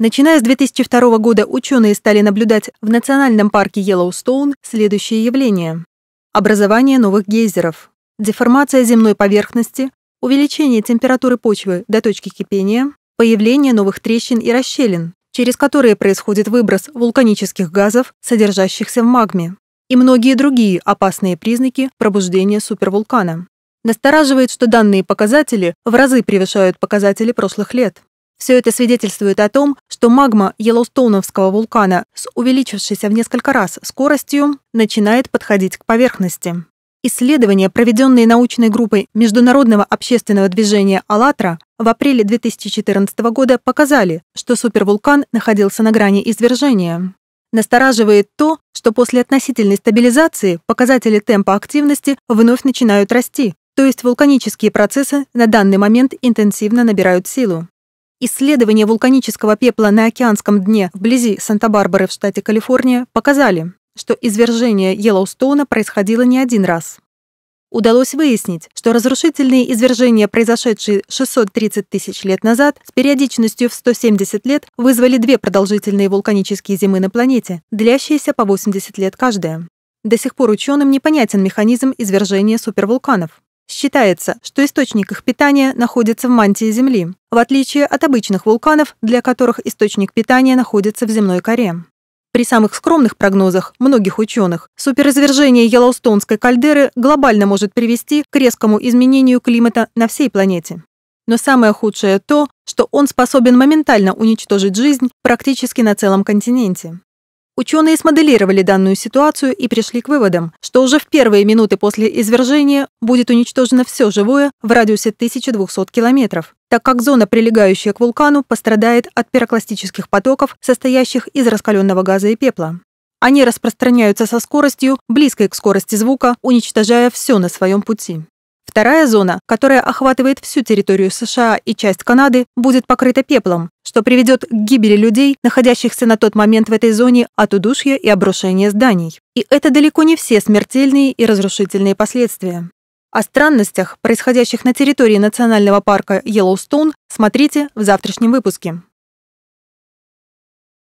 Начиная с 2002 года ученые стали наблюдать в национальном парке Йеллоустоун следующее явление. Образование новых гейзеров, деформация земной поверхности, увеличение температуры почвы до точки кипения, появление новых трещин и расщелин, через которые происходит выброс вулканических газов, содержащихся в магме, и многие другие опасные признаки пробуждения супервулкана. Настораживает, что данные показатели в разы превышают показатели прошлых лет. Все это свидетельствует о том, что магма Йеллоустоуновского вулкана с увеличившейся в несколько раз скоростью начинает подходить к поверхности. Исследования, проведенные научной группой Международного общественного движения «АЛЛАТРА» в апреле 2014 года показали, что супервулкан находился на грани извержения. Настораживает то, что после относительной стабилизации показатели темпа активности вновь начинают расти, то есть вулканические процессы на данный момент интенсивно набирают силу. Исследования вулканического пепла на океанском дне вблизи Санта-Барбары в штате Калифорния показали, что извержение Йеллоустоуна происходило не один раз. Удалось выяснить, что разрушительные извержения, произошедшие 630 тысяч лет назад, с периодичностью в 170 лет вызвали две продолжительные вулканические зимы на планете, длящиеся по 80 лет каждая. До сих пор ученым непонятен механизм извержения супервулканов. Считается, что источник их питания находится в мантии Земли, в отличие от обычных вулканов, для которых источник питания находится в земной коре. При самых скромных прогнозах многих ученых суперизвержение Йеллоустонской кальдеры глобально может привести к резкому изменению климата на всей планете. Но самое худшее то, что он способен моментально уничтожить жизнь практически на целом континенте. Ученые смоделировали данную ситуацию и пришли к выводам, что уже в первые минуты после извержения будет уничтожено все живое в радиусе 1200 километров, так как зона, прилегающая к вулкану, пострадает от пирокластических потоков, состоящих из раскаленного газа и пепла. Они распространяются со скоростью, близкой к скорости звука, уничтожая все на своем пути. Вторая зона, которая охватывает всю территорию США и часть Канады, будет покрыта пеплом, что приведет к гибели людей, находящихся на тот момент в этой зоне от удушья и обрушения зданий. И это далеко не все смертельные и разрушительные последствия. О странностях, происходящих на территории национального парка Йеллоустон, смотрите в завтрашнем выпуске.